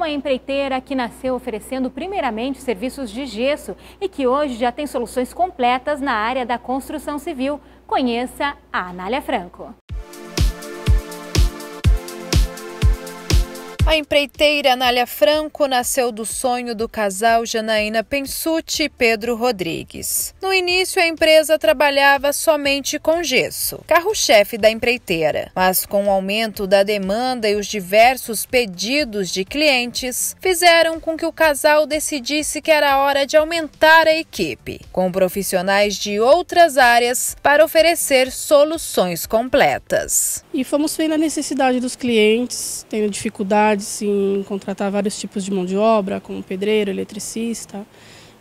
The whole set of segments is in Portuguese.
uma empreiteira que nasceu oferecendo primeiramente serviços de gesso e que hoje já tem soluções completas na área da construção civil. Conheça a Anália Franco. A empreiteira Anália Franco nasceu do sonho do casal Janaína Pensuti e Pedro Rodrigues. No início, a empresa trabalhava somente com gesso, carro-chefe da empreiteira. Mas com o aumento da demanda e os diversos pedidos de clientes, fizeram com que o casal decidisse que era hora de aumentar a equipe, com profissionais de outras áreas para oferecer soluções completas. E fomos vendo a necessidade dos clientes, tendo dificuldade pode sim contratar vários tipos de mão de obra, como pedreiro, eletricista,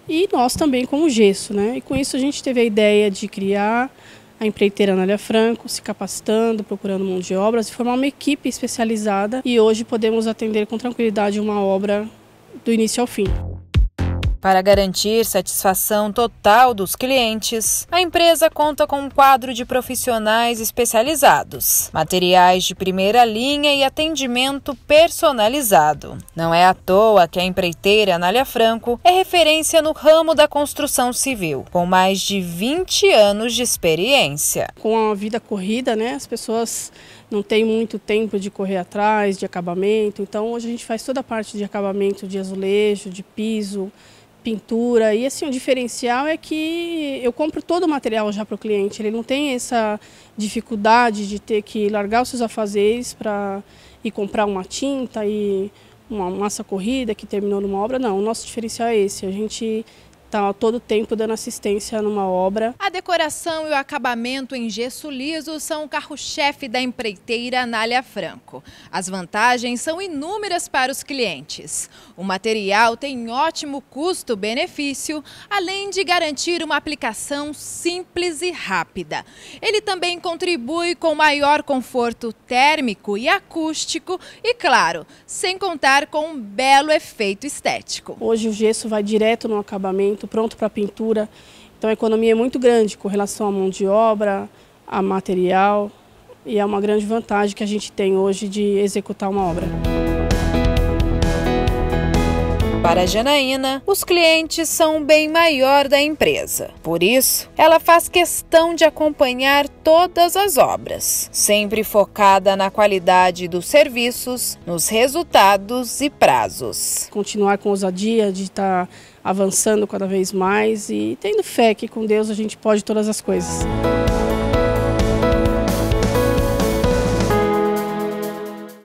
e nós também como gesso. Né? E com isso a gente teve a ideia de criar a empreiteira Anália Franco, se capacitando, procurando mão de obras e formar uma equipe especializada. E hoje podemos atender com tranquilidade uma obra do início ao fim. Para garantir satisfação total dos clientes, a empresa conta com um quadro de profissionais especializados, materiais de primeira linha e atendimento personalizado. Não é à toa que a empreiteira Anália Franco é referência no ramo da construção civil, com mais de 20 anos de experiência. Com a vida corrida, né, as pessoas não têm muito tempo de correr atrás, de acabamento, então hoje a gente faz toda a parte de acabamento de azulejo, de piso, pintura. E assim, o diferencial é que eu compro todo o material já para o cliente. Ele não tem essa dificuldade de ter que largar os seus afazeres para ir comprar uma tinta e uma massa corrida que terminou numa obra. Não, o nosso diferencial é esse. A gente estão tá a todo tempo dando assistência numa obra. A decoração e o acabamento em gesso liso são o carro-chefe da empreiteira Anália Franco. As vantagens são inúmeras para os clientes. O material tem ótimo custo-benefício, além de garantir uma aplicação simples e rápida. Ele também contribui com maior conforto térmico e acústico e, claro, sem contar com um belo efeito estético. Hoje o gesso vai direto no acabamento pronto para pintura. Então a economia é muito grande com relação à mão de obra, a material, e é uma grande vantagem que a gente tem hoje de executar uma obra. Para a Janaína, os clientes são um bem maior da empresa. Por isso, ela faz questão de acompanhar todas as obras, sempre focada na qualidade dos serviços, nos resultados e prazos. Continuar com ousadia de estar avançando cada vez mais e tendo fé que com Deus a gente pode todas as coisas.